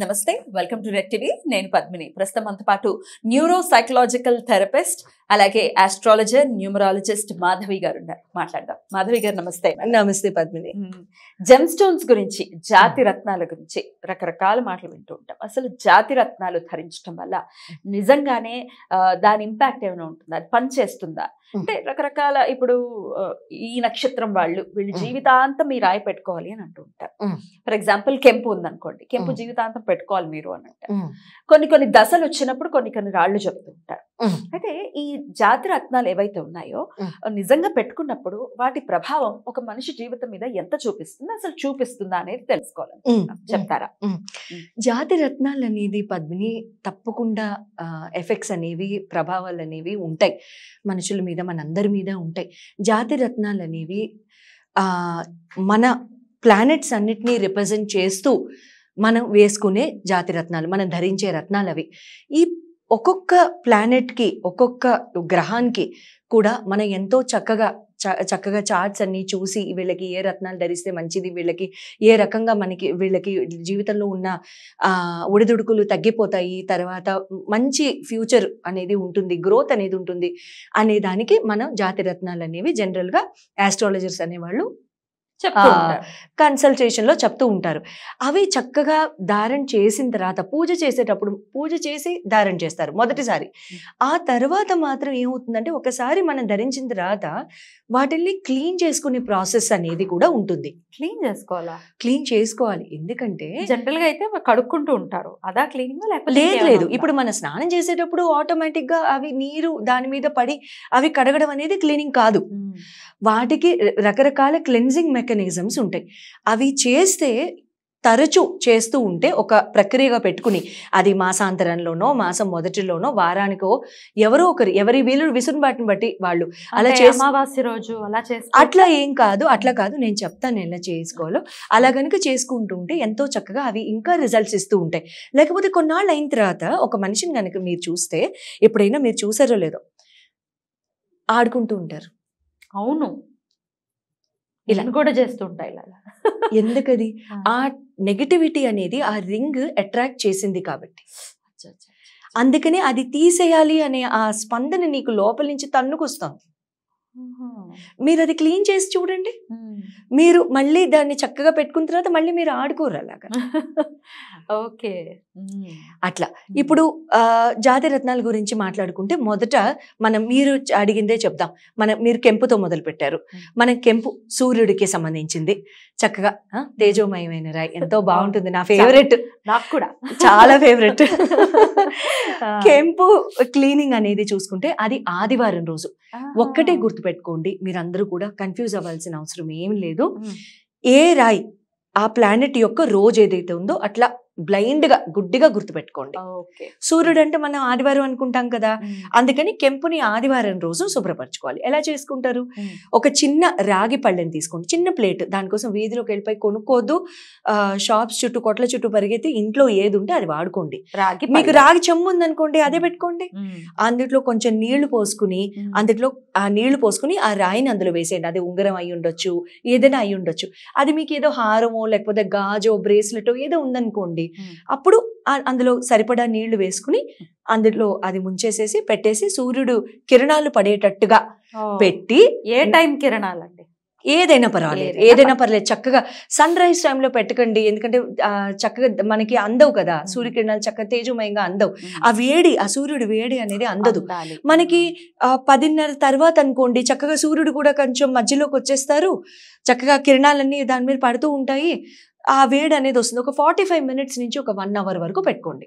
నమస్తే welcome to red TV నేను పద్మిని ప్రస్తుతం అంతపాటు న్యూరో సైకలాజికల్ థెరపిస్ట్ అలాగే ఆస్ట్రాలజర్ న్యూమరాలజిస్ట్ మాధవి గారు ఉన్నారు మాట్లాడదాం మాధవి గారు నమస్తే నమస్తే పద్మిని జెమ్ స్టోన్స్ గురించి జాతి రత్నాల గురించి రకరకాల మాటలు వింటూ ఉంటాం అసలు జాతి రత్నాలు ధరించడం వల్ల నిజంగానే దాని ఇంపాక్ట్ ఏమైనా ఉంటుందా అది పనిచేస్తుందా అంటే రకరకాల ఇప్పుడు ఈ నక్షత్రం వాళ్ళు వీళ్ళు జీవితాంతం మీరు రాయి పెట్టుకోవాలి అని అంటూ ఉంటారు ఫర్ ఎగ్జాంపుల్ కెంపు ఉందనుకోండి కెంపు జీవితాంతం పెట్టుకోవాలి మీరు అని అంటారు కొన్ని కొన్ని దశలు వచ్చినప్పుడు కొన్ని కొన్ని రాళ్ళు చెప్తుంటారు అయితే ఈ జాతి రత్నాలు ఏవైతే ఉన్నాయో నిజంగా పెట్టుకున్నప్పుడు వాటి ప్రభావం ఒక మనిషి జీవితం మీద ఎంత చూపిస్తుందో అసలు చూపిస్తుందా అనేది తెలుసుకోవాలి చెప్తారా జాతి రత్నాలు అనేది పద్మిని తప్పకుండా ఎఫెక్ట్స్ అనేవి ప్రభావాలు అనేవి ఉంటాయి మనుషుల మీద మనందరి మీద ఉంటాయి జాతి రత్నాలు అనేవి మన ప్లానెట్స్ అన్నిటినీ రిప్రజెంట్ చేస్తూ మనం వేసుకునే జాతి రత్నాలు మనం ధరించే రత్నాలు అవి ఈ ఒక్కొక్క ప్లానెట్కి ఒక్కొక్క గ్రహానికి కూడా మనం ఎంతో చక్కగా చక్కగా చార్ట్స్ అన్ని చూసి వీళ్ళకి ఏ రత్నాలు ధరిస్తే మంచిది వీళ్ళకి ఏ రకంగా మనకి వీళ్ళకి జీవితంలో ఉన్న ఒడిదుడుకులు తగ్గిపోతాయి తర్వాత మంచి ఫ్యూచర్ అనేది ఉంటుంది గ్రోత్ అనేది ఉంటుంది అనే దానికి మనం జాతి రత్నాలు అనేవి జనరల్గా యాస్ట్రాలజర్స్ అనేవాళ్ళు కన్సల్టేషన్ లో చెప్తూ ఉంటారు అవి చక్కగా దారం చేసిన తర్వాత పూజ చేసేటప్పుడు పూజ చేసి దారం చేస్తారు మొదటిసారి ఆ తర్వాత మాత్రం ఏమవుతుందంటే ఒకసారి మనం ధరించిన తర్వాత వాటిని క్లీన్ చేసుకునే ప్రాసెస్ అనేది కూడా ఉంటుంది క్లీన్ చేసుకోవాలా క్లీన్ చేసుకోవాలి ఎందుకంటే జనరల్ గా అయితే కడుక్కుంటూ ఉంటారు అదా క్లీనింగ్ లేదు లేదు ఇప్పుడు మనం స్నానం చేసేటప్పుడు ఆటోమేటిక్ గా అవి నీరు దాని మీద పడి అవి కడగడం అనేది క్లీనింగ్ కాదు వాటికి రకరకాల క్లెన్జింగ్ మెకానిజమ్స్ ఉంటాయి అవి చేస్తే తరచూ చేస్తూ ఉంటే ఒక ప్రక్రియగా పెట్టుకుని అది మాసాంతరంలోనో మాసం మొదటిలోనో వారానికో ఎవరో ఒకరు ఎవరి వీలు విసురుబాటును బట్టి వాళ్ళు అలా అమావాస్య రోజు అలా చేసి అట్లా ఏం కాదు అట్లా కాదు నేను చెప్తాను ఎలా చేసుకోవాలో అలా కనుక చేసుకుంటూ ఉంటే ఎంతో చక్కగా అవి ఇంకా రిజల్ట్స్ ఇస్తూ ఉంటాయి లేకపోతే కొన్నాళ్ళు అయిన తర్వాత ఒక మనిషిని కనుక మీరు చూస్తే ఎప్పుడైనా మీరు చూసారో లేదో ఆడుకుంటూ ఉంటారు అవును ఇలా కూడా చేస్తుంటాయి ఇలా ఎందుకది ఆ నెగటివిటీ అనేది ఆ రింగ్ అట్రాక్ట్ చేసింది కాబట్టి అందుకనే అది తీసేయాలి అనే ఆ స్పందన నీకు లోపలి నుంచి తన్నుకొస్తుంది మీరు అది క్లీన్ చేసి చూడండి మీరు మళ్ళీ దాన్ని చక్కగా పెట్టుకున్న తర్వాత మళ్ళీ మీరు ఆడుకోరు అలాగా ఓకే అట్లా ఇప్పుడు జాతి రత్నాల గురించి మాట్లాడుకుంటే మొదట మనం మీరు అడిగిందే చెప్దాం మనం మీరు కెంపుతో మొదలు పెట్టారు మనం కెంపు సూర్యుడికి సంబంధించింది చక్కగా తేజోమయమైన రాయి ఎంతో బాగుంటుంది నా ఫేవరెట్ నాకు కూడా చాలా ఫేవరెట్ కెంపు క్లీనింగ్ అనేది చూసుకుంటే అది ఆదివారం రోజు ఒక్కటే గుర్తు గుర్తుపెట్టుకోండి మీరందరూ కూడా కన్ఫ్యూజ్ అవ్వాల్సిన అవసరం ఏం లేదు ఏ రాయి ఆ ప్లానెట్ యొక్క రోజు ఏదైతే ఉందో అట్లా బ్లైండ్ గా గుడ్డిగా గుర్తుపెట్టుకోండి సూర్యుడు అంటే మనం ఆదివారం అనుకుంటాం కదా అందుకని కెంపుని ఆదివారం రోజు శుభ్రపరచుకోవాలి ఎలా చేసుకుంటారు ఒక చిన్న రాగి పళ్ళని తీసుకోండి చిన్న ప్లేట్ దానికోసం వీధిలోకి వెళ్ళిపోయి కొనుక్కోదు షాప్స్ చుట్టూ కొట్ల చుట్టూ పరిగెత్తి ఇంట్లో ఏది ఉంటే అది వాడుకోండి రాగి మీకు రాగి చెమ్ము ఉందనుకోండి అదే పెట్టుకోండి అందుట్లో కొంచెం నీళ్లు పోసుకుని అందుట్లో ఆ నీళ్లు పోసుకుని ఆ రాయిని అందులో వేసేయండి అది ఉంగరం అయి ఉండొచ్చు ఏదైనా అయి ఉండొచ్చు అది మీకు ఏదో హారమో లేకపోతే గాజో బ్రేస్లెట్ ఏదో ఉందనుకోండి అనుకోండి అప్పుడు అందులో సరిపడా నీళ్లు వేసుకుని అందులో అది ముంచేసేసి పెట్టేసి సూర్యుడు కిరణాలు పడేటట్టుగా పెట్టి ఏ టైం కిరణాలు అండి ఏదైనా పర్వాలేదు ఏదైనా పర్లేదు చక్కగా సన్ రైజ్ టైంలో పెట్టకండి ఎందుకంటే చక్కగా మనకి అందవు కదా సూర్యకిరణాలు చక్కగా తేజమయంగా అందవు ఆ వేడి ఆ సూర్యుడు వేడి అనేది అందదు మనకి పదిన్నర తర్వాత అనుకోండి చక్కగా సూర్యుడు కూడా కొంచెం మధ్యలోకి వచ్చేస్తారు చక్కగా కిరణాలన్నీ దాని మీద పడుతూ ఉంటాయి ఆ వేడి అనేది వస్తుంది ఒక ఫార్టీ ఫైవ్ మినిట్స్ నుంచి ఒక వన్ అవర్ వరకు పెట్టుకోండి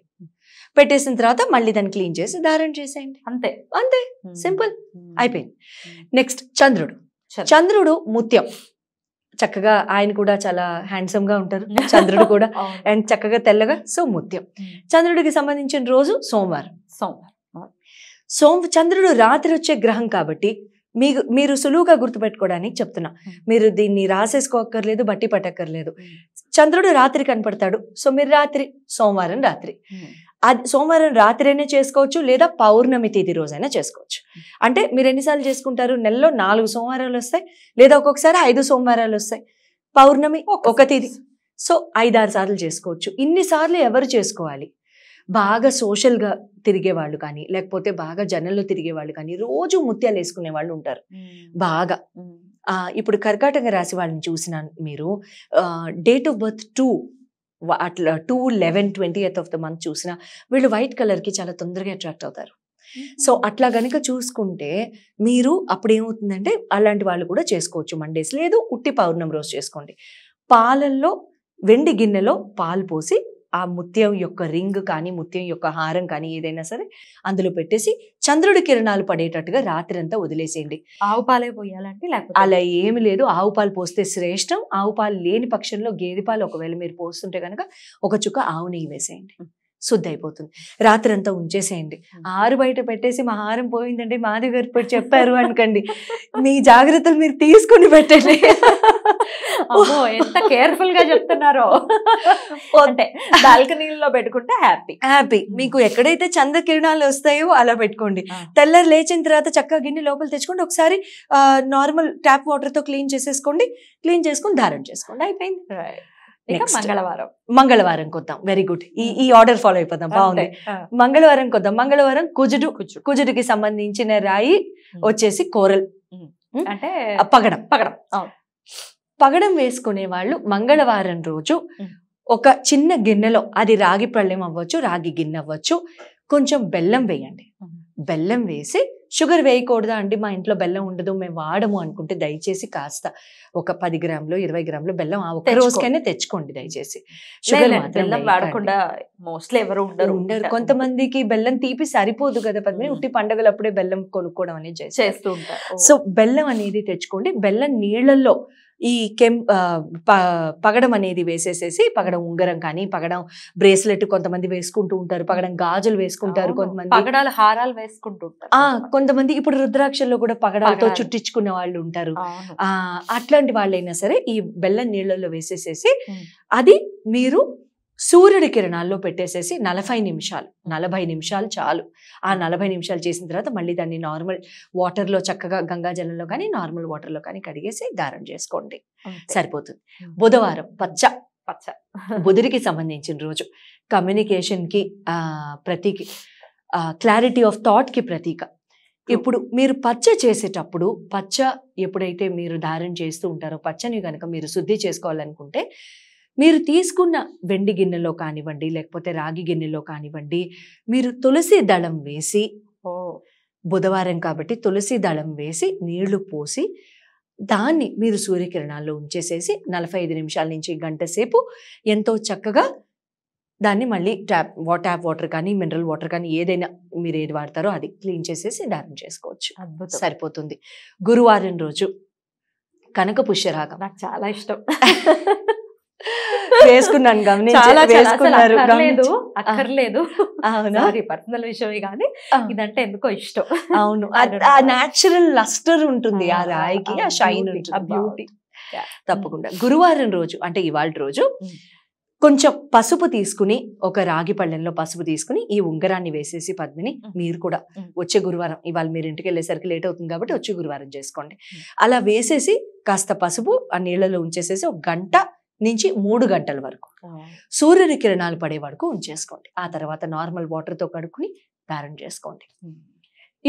పెట్టేసిన తర్వాత మళ్ళీ దాన్ని క్లీన్ చేసి దారం చేసేయండి అంతే అంతే సింపుల్ అయిపోయింది నెక్స్ట్ చంద్రుడు చంద్రుడు ముత్యం చక్కగా ఆయన కూడా చాలా హ్యాండ్సమ్ గా ఉంటారు చంద్రుడు కూడా అండ్ చక్కగా తెల్లగా సో ముత్యం చంద్రుడికి సంబంధించిన రోజు సోమవారం సోమవారం సోమ చంద్రుడు రాత్రి వచ్చే గ్రహం కాబట్టి మీకు మీరు సులువుగా గుర్తుపెట్టుకోవడానికి చెప్తున్నా మీరు దీన్ని రాసేసుకోక్కర్లేదు బట్టి పట్టక్కర్లేదు చంద్రుడు రాత్రి కనపడతాడు సో మీరు రాత్రి సోమవారం రాత్రి అది సోమవారం రాత్రి అయినా చేసుకోవచ్చు లేదా పౌర్ణమి తేదీ రోజైనా చేసుకోవచ్చు అంటే మీరు ఎన్నిసార్లు చేసుకుంటారు నెలలో నాలుగు సోమవారాలు వస్తాయి లేదా ఒక్కొక్కసారి ఐదు సోమవారాలు వస్తాయి పౌర్ణమి ఒక తేదీ సో ఐదారు సార్లు చేసుకోవచ్చు ఇన్నిసార్లు ఎవరు చేసుకోవాలి బాగా సోషల్గా తిరిగేవాళ్ళు కానీ లేకపోతే బాగా జనంలో తిరిగేవాళ్ళు కానీ రోజు ముత్యాలు వేసుకునే వాళ్ళు ఉంటారు బాగా ఇప్పుడు కర్కాటక రాసి వాళ్ళని చూసిన మీరు డేట్ ఆఫ్ బర్త్ టూ అట్లా two eleven twenty eighth of the month చూసిన వీళ్ళు వైట్ కలర్కి చాలా తొందరగా అట్రాక్ట్ అవుతారు సో అట్లా గనక చూసుకుంటే మీరు అప్పుడు ఏమవుతుందంటే అలాంటి వాళ్ళు కూడా చేసుకోవచ్చు మండేస్ లేదు ఉట్టి పౌర్ణమి రోజు చేసుకోండి పాలల్లో వెండి గిన్నెలో పాలు పోసి ఆ ముత్యం యొక్క రింగ్ కానీ ముత్యం యొక్క హారం కానీ ఏదైనా సరే అందులో పెట్టేసి చంద్రుడి కిరణాలు పడేటట్టుగా రాత్రి అంతా వదిలేసేయండి ఆవు పాలే పోయాలంటే లేకపోతే అలా ఏమి లేదు ఆవు పాలు పోస్తే శ్రేష్టం ఆవు పాలు లేని పక్షంలో గేదె పాలు ఒకవేళ మీరు పోస్తుంటే కనుక ఒక చుక్క ఆవు నెయ్యి వేసేయండి శుద్ధి అయిపోతుంది రాత్రి అంతా ఉంచేసేయండి ఆరు బయట పెట్టేసి మా హారం పోయిందండి మాధవి గారు చెప్పారు అనుకోండి మీ జాగ్రత్తలు మీరు తీసుకుని పెట్టండి అమ్మో ఎంత కేర్ఫుల్ గా చెప్తున్నారో అంటే బాల్కనీలో పెట్టుకుంటే హ్యాపీ హ్యాపీ మీకు ఎక్కడైతే చంద కిరణాలు వస్తాయో అలా పెట్టుకోండి తెల్లరి లేచిన తర్వాత చక్కగా గిన్నె లోపల తెచ్చుకోండి ఒకసారి నార్మల్ ట్యాప్ వాటర్ తో క్లీన్ చేసేసుకోండి క్లీన్ చేసుకుని ధారణ చేసుకోండి అయిపోయింది మంగళవారం మంగళవారం కొద్దాం వెరీ గుడ్ ఈ ఈ ఆర్డర్ ఫాలో అయిపోతాం బాగుంది మంగళవారం కొద్దాం మంగళవారం కుజుడు కుజుడికి సంబంధించిన రాయి వచ్చేసి కోరల్ అంటే పగడం పగడం పగడం వేసుకునే వాళ్ళు మంగళవారం రోజు ఒక చిన్న గిన్నెలో అది రాగి పళ్ళెం అవ్వచ్చు రాగి గిన్నె అవ్వచ్చు కొంచెం బెల్లం వేయండి బెల్లం వేసి షుగర్ వేయకూడదా అండి మా ఇంట్లో బెల్లం ఉండదు మేము వాడము అనుకుంటే దయచేసి కాస్త ఒక పది గ్రాములు ఇరవై గ్రాములు బెల్లం ఆ ఒక్క రోజుకైనా తెచ్చుకోండి దయచేసి షుగర్ బెల్లం వాడకుండా మోస్ట్లీ ఎవరు ఉండరు ఉండరు కొంతమందికి బెల్లం తీపి సరిపోదు కదా పది ఉట్టి పండుగలు అప్పుడే బెల్లం కొనుక్కోవడం అనేది చేస్తూ ఉంటారు సో బెల్లం అనేది తెచ్చుకోండి బెల్లం నీళ్ళల్లో ఈ కెం పగడం అనేది వేసేసేసి పగడం ఉంగరం కానీ పగడం బ్రేస్లెట్ కొంతమంది వేసుకుంటూ ఉంటారు పగడం గాజులు వేసుకుంటారు కొంతమంది పగడాలు హారాలు వేసుకుంటూ ఉంటారు కొంతమంది ఇప్పుడు రుద్రాక్షల్లో కూడా పగడాలతో చుట్టించుకున్న వాళ్ళు ఉంటారు అట్లాంటి వాళ్ళైనా సరే ఈ బెల్లం నీళ్ళల్లో వేసేసేసి అది మీరు సూర్యుడి కిరణాల్లో పెట్టేసేసి నలభై నిమిషాలు నలభై నిమిషాలు చాలు ఆ నలభై నిమిషాలు చేసిన తర్వాత మళ్ళీ దాన్ని నార్మల్ వాటర్లో చక్కగా గంగాజలంలో కానీ నార్మల్ వాటర్లో కానీ కడిగేసి దారం చేసుకోండి సరిపోతుంది బుధవారం పచ్చ పచ్చ బుధుడికి సంబంధించిన రోజు కమ్యూనికేషన్కి ప్రతీక క్లారిటీ ఆఫ్ థాట్కి ప్రతీక ఇప్పుడు మీరు పచ్చ చేసేటప్పుడు పచ్చ ఎప్పుడైతే మీరు దారం చేస్తూ ఉంటారో పచ్చని కనుక మీరు శుద్ధి చేసుకోవాలనుకుంటే మీరు తీసుకున్న వెండి గిన్నెలో కానివ్వండి లేకపోతే రాగి గిన్నెలో కానివ్వండి మీరు తులసి దళం వేసి బుధవారం కాబట్టి తులసి దళం వేసి నీళ్లు పోసి దాన్ని మీరు సూర్యకిరణాల్లో ఉంచేసేసి నలభై ఐదు నిమిషాల నుంచి గంట సేపు ఎంతో చక్కగా దాన్ని మళ్ళీ ట్యాప్ ట్యాప్ వాటర్ కానీ మినరల్ వాటర్ కానీ ఏదైనా మీరు ఏది వాడతారో అది క్లీన్ చేసేసి దారం చేసుకోవచ్చు అద్భుతం సరిపోతుంది గురువారం రోజు కనక పుష్యరాగం నాకు చాలా ఇష్టం వేసుకున్నాను గమనించారు అక్కర్లేదు అక్కర్లేదు పర్సనల్ విషయమే కానీ ఇదంటే ఎందుకో ఇష్టం అవును ఆ న్యాచురల్ లస్టర్ ఉంటుంది ఆ రాయికి ఆ షైన్ ఆ బ్యూటీ తప్పకుండా గురువారం రోజు అంటే ఇవాళ రోజు కొంచెం పసుపు తీసుకుని ఒక రాగి పళ్ళెంలో పసుపు తీసుకుని ఈ ఉంగరాన్ని వేసేసి పద్మిని మీరు కూడా వచ్చే గురువారం ఇవాళ మీరు ఇంటికి వెళ్ళేసరికి లేట్ అవుతుంది కాబట్టి వచ్చే గురువారం చేసుకోండి అలా వేసేసి కాస్త పసుపు ఆ నీళ్ళలో ఉంచేసేసి ఒక గంట నుంచి మూడు గంటల వరకు సూర్యుని కిరణాలు పడే వరకు ఉంచేసుకోండి ఆ తర్వాత నార్మల్ వాటర్తో కడుక్కుని దారం చేసుకోండి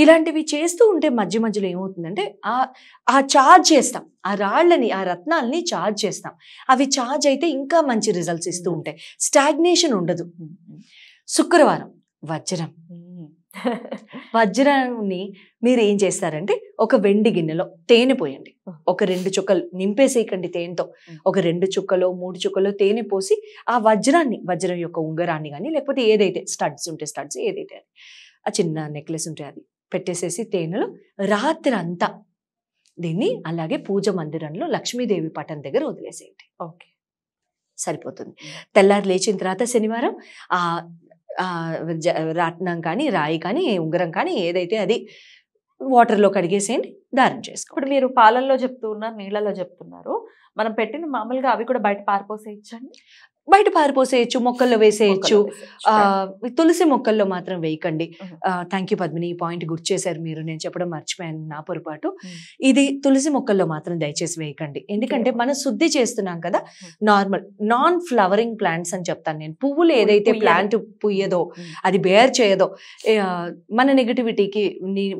ఇలాంటివి చేస్తూ ఉంటే మధ్య మధ్యలో ఏమవుతుందంటే ఆ ఆ చార్జ్ చేస్తాం ఆ రాళ్ళని ఆ రత్నాలని చార్జ్ చేస్తాం అవి చార్జ్ అయితే ఇంకా మంచి రిజల్ట్స్ ఇస్తూ ఉంటాయి స్టాగ్నేషన్ ఉండదు శుక్రవారం వజ్రం వజ్రాన్ని మీరు ఏం చేస్తారంటే ఒక వెండి గిన్నెలో తేనె పోయండి ఒక రెండు చుక్కలు నింపేసేయకండి తేనెతో ఒక రెండు చుక్కలో మూడు చుక్కలో తేనె పోసి ఆ వజ్రాన్ని వజ్రం యొక్క ఉంగరాన్ని కానీ లేకపోతే ఏదైతే స్టడ్స్ ఉంటే స్టడ్స్ ఏదైతే అది ఆ చిన్న నెక్లెస్ ఉంటే అది పెట్టేసేసి తేనెలో రాత్రి అంతా దీన్ని అలాగే పూజ మందిరంలో లక్ష్మీదేవి పటం దగ్గర వదిలేసేయండి ఓకే సరిపోతుంది తెల్లారు లేచిన తర్వాత శనివారం ఆ రాట్నం కానీ రాయి కానీ ఉంగరం కానీ ఏదైతే అది వాటర్లో కడిగేసేయండి దారం చేసుకో ఇప్పుడు మీరు పాలల్లో చెప్తున్నారు నీళ్ళలో చెప్తున్నారు మనం పెట్టిన మామూలుగా అవి కూడా బయట పారిపోసేయచ్చండి బయట పారిపోసేయచ్చు మొక్కల్లో వేసేయచ్చు తులసి మొక్కల్లో మాత్రం వేయకండి థ్యాంక్ uh-huh. యూ పద్మిని ఈ పాయింట్ గుర్తు చేశారు మీరు నేను చెప్పడం మర్చిపోయాను నా పొరపాటు hmm. ఇది తులసి మొక్కల్లో మాత్రం దయచేసి వేయకండి ఎందుకంటే మనం శుద్ధి చేస్తున్నాం కదా నార్మల్ నాన్ ఫ్లవరింగ్ ప్లాంట్స్ అని చెప్తాను నేను పువ్వులు ఏదైతే ప్లాంట్ పుయ్యదో hmm. అది బేర్ చేయదో మన నెగిటివిటీకి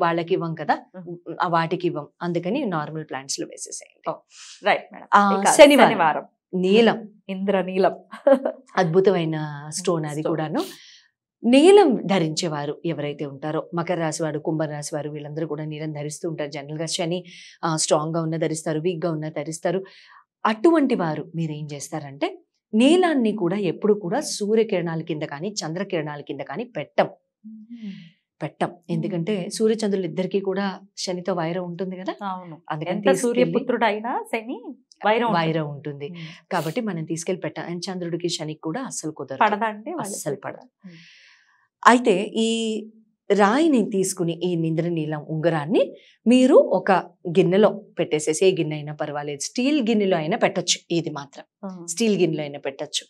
వాళ్ళకి ఇవ్వం కదా hmm. వాటికి ఇవ్వం అందుకని నార్మల్ ప్లాంట్స్ లో వేసేసేయండి రైట్ oh, శనివారం నీలం ఇంద్ర నీలం అద్భుతమైన స్టోన్ అది కూడాను నీలం ధరించేవారు ఎవరైతే ఉంటారో మకర రాశి వారు కుంభరాశి వారు వీళ్ళందరూ కూడా నీలం ధరిస్తూ ఉంటారు జనరల్గా శని స్ట్రాంగ్గా ఉన్న ధరిస్తారు వీక్గా ఉన్న ధరిస్తారు అటువంటి వారు మీరు ఏం చేస్తారంటే నీలాన్ని కూడా ఎప్పుడు కూడా సూర్యకిరణాల కింద కానీ చంద్రకిరణాల కింద కానీ పెట్టం పెట్టం ఎందుకంటే సూర్యచంద్రులు ఇద్దరికి కూడా శనితో వైరం ఉంటుంది కదా అవును అందుకని సూర్యపుత్రుడు అయినా శని వైరం వైరం ఉంటుంది కాబట్టి మనం తీసుకెళ్లి పెట్టాం అండ్ చంద్రుడికి శనికి కూడా అస్సలు కుదరదు పడదంటే అస్సలు పడదు అయితే ఈ రాయిని తీసుకుని ఈ నింద్ర నీలం ఉంగరాన్ని మీరు ఒక గిన్నెలో పెట్టేసేసి ఏ గిన్నె అయినా పర్వాలేదు స్టీల్ గిన్నెలో అయినా పెట్టచ్చు ఇది మాత్రం స్టీల్ గిన్నెలో అయినా పెట్టచ్చు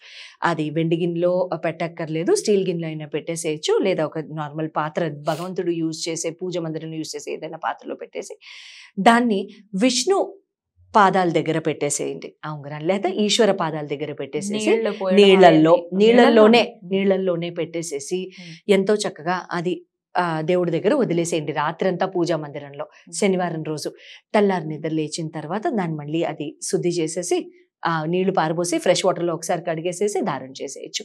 అది వెండి గిన్నెలో పెట్టక్కర్లేదు స్టీల్ గిన్నెలో అయినా పెట్టేసేయచ్చు లేదా ఒక నార్మల్ పాత్ర భగవంతుడు యూజ్ చేసే పూజ మందిరం యూజ్ చేసే ఏదైనా పాత్రలో పెట్టేసి దాన్ని విష్ణు పాదాల దగ్గర పెట్టేసేయండి ఆ ఉంగరాన్ని లేదా ఈశ్వర పాదాల దగ్గర పెట్టేసేసి నీళ్ళల్లో నీళ్ళల్లోనే నీళ్ళల్లోనే పెట్టేసేసి ఎంతో చక్కగా అది దేవుడి దగ్గర వదిలేసేయండి రాత్రంతా పూజా మందిరంలో శనివారం రోజు తెల్లారి నిద్ర లేచిన తర్వాత దాన్ని మళ్ళీ అది శుద్ధి చేసేసి నీళ్లు పారబోసి ఫ్రెష్ వాటర్ లో ఒకసారి కడిగేసేసి దారం చేసేయచ్చు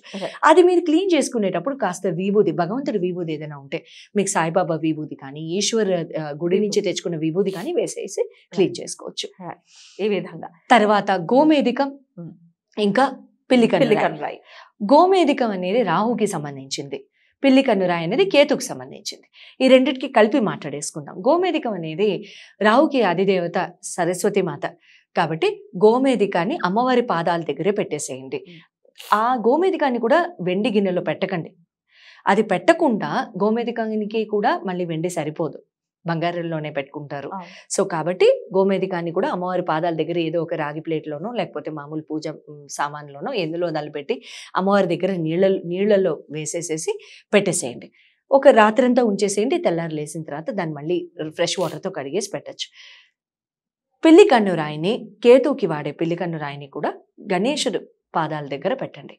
అది మీరు క్లీన్ చేసుకునేటప్పుడు కాస్త విభూతి భగవంతుడి విభూది ఏదైనా ఉంటే మీకు సాయిబాబా విభూది కానీ ఈశ్వర్ గుడి నుంచి తెచ్చుకున్న విభూది కానీ వేసేసి క్లీన్ చేసుకోవచ్చు ఈ విధంగా తర్వాత గోమేదికం ఇంకా పిల్లికన్ రాయి గోమేదికం అనేది రాహుకి సంబంధించింది పిల్లి కన్నురాయి అనేది కేతుకు సంబంధించింది ఈ రెండింటికి కలిపి మాట్లాడేసుకుందాం గోమేధికం అనేది రావుకి అధిదేవత సరస్వతి మాత కాబట్టి గోమేధికాన్ని అమ్మవారి పాదాల దగ్గరే పెట్టేసేయండి ఆ గోమేధికాన్ని కూడా వెండి గిన్నెలో పెట్టకండి అది పెట్టకుండా గోమేధికానికి కూడా మళ్ళీ వెండి సరిపోదు బంగారంలోనే పెట్టుకుంటారు సో కాబట్టి గోమేధికాన్ని కూడా అమ్మవారి పాదాల దగ్గర ఏదో ఒక రాగి ప్లేట్లోనో లేకపోతే మామూలు పూజ సామాన్లోనో ఎందులో దాన్ని అమ్మవారి దగ్గర నీళ్ళ నీళ్ళల్లో వేసేసేసి పెట్టేసేయండి ఒక రాత్రంతా ఉంచేసేయండి తెల్లారు లేసిన తర్వాత దాన్ని మళ్ళీ ఫ్రెష్ వాటర్తో కడిగేసి పెట్టచ్చు పెళ్లి కన్ను రాయిని కేతువుకి వాడే పెళ్లి కన్ను రాయిని కూడా గణేషుడు పాదాల దగ్గర పెట్టండి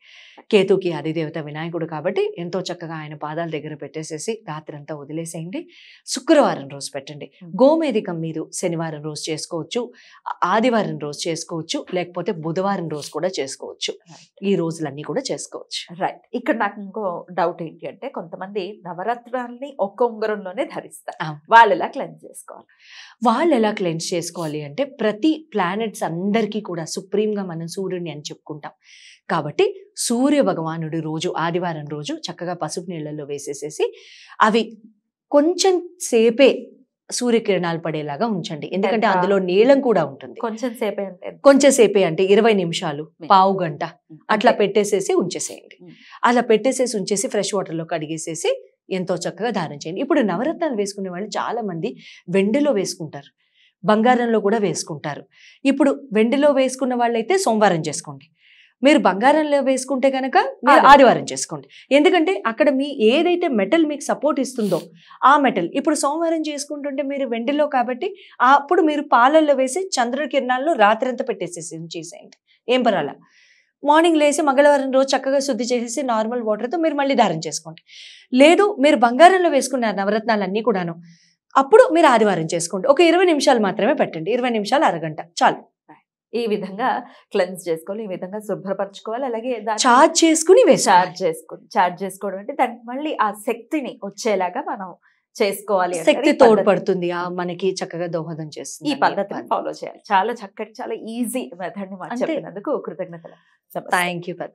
కేతుకి అధిదేవత వినాయకుడు కాబట్టి ఎంతో చక్కగా ఆయన పాదాల దగ్గర పెట్టేసేసి అంతా వదిలేసేయండి శుక్రవారం రోజు పెట్టండి గోమేధికం మీరు శనివారం రోజు చేసుకోవచ్చు ఆదివారం రోజు చేసుకోవచ్చు లేకపోతే బుధవారం రోజు కూడా చేసుకోవచ్చు ఈ రోజులన్నీ కూడా చేసుకోవచ్చు రైట్ ఇక్కడ నాకు ఇంకో డౌట్ ఏంటి అంటే కొంతమంది నవరత్నాల్ని ఒక్క ఉంగరంలోనే ధరిస్తారు వాళ్ళు ఎలా క్లెన్స్ చేసుకోవాలి వాళ్ళు ఎలా క్లెన్స్ చేసుకోవాలి అంటే ప్రతి ప్లానెట్స్ అందరికీ కూడా సుప్రీంగా మనం సూర్యుడిని అని చెప్పుకుంటాం కాబట్టి సూర్య భగవానుడు రోజు ఆదివారం రోజు చక్కగా పసుపు నీళ్ళల్లో వేసేసేసి అవి కొంచెం సేపే సూర్యకిరణాలు పడేలాగా ఉంచండి ఎందుకంటే అందులో నీలం కూడా ఉంటుంది కొంచెం సేపే అంటే కొంచెం సేపే అంటే ఇరవై నిమిషాలు పావు గంట అట్లా పెట్టేసేసి ఉంచేసేయండి అలా పెట్టేసేసి ఉంచేసి ఫ్రెష్ వాటర్లో కడిగేసేసి ఎంతో చక్కగా దానం చేయండి ఇప్పుడు నవరత్నాలు వేసుకునే వాళ్ళు చాలా మంది వెండిలో వేసుకుంటారు బంగారంలో కూడా వేసుకుంటారు ఇప్పుడు వెండిలో వేసుకున్న వాళ్ళైతే సోమవారం చేసుకోండి మీరు బంగారంలో వేసుకుంటే కనుక మీరు ఆదివారం చేసుకోండి ఎందుకంటే అక్కడ మీ ఏదైతే మెటల్ మీకు సపోర్ట్ ఇస్తుందో ఆ మెటల్ ఇప్పుడు సోమవారం చేసుకుంటుంటే మీరు వెండిలో కాబట్టి అప్పుడు మీరు పాలల్లో వేసి చంద్రుడి కిరణాల్లో రాత్రంతా పెట్టేసేసి చేసేయండి ఏం పర్వాలా మార్నింగ్ లేసి మంగళవారం రోజు చక్కగా శుద్ధి చేసేసి నార్మల్ వాటర్తో మీరు మళ్ళీ దారం చేసుకోండి లేదు మీరు బంగారంలో వేసుకున్నారు నవరత్నాలన్నీ కూడాను అప్పుడు మీరు ఆదివారం చేసుకోండి ఒక ఇరవై నిమిషాలు మాత్రమే పెట్టండి ఇరవై నిమిషాలు అరగంట చాలు ఈ విధంగా క్లెన్స్ చేసుకోవాలి ఈ విధంగా శుభ్రపరచుకోవాలి అలాగే చార్జ్ చేసుకుని చార్జ్ చేసుకుని చార్జ్ చేసుకోవడం అంటే దానికి మళ్ళీ ఆ శక్తిని వచ్చేలాగా మనం చేసుకోవాలి శక్తి తోడ్పడుతుంది మనకి చక్కగా దోహదం చేస్తుంది ఈ పద్ధతి ఫాలో చేయాలి చాలా చక్కటి చాలా ఈజీ మెథడ్ ని చెప్పినందుకు కృతజ్ఞతలు థ్యాంక్ యూ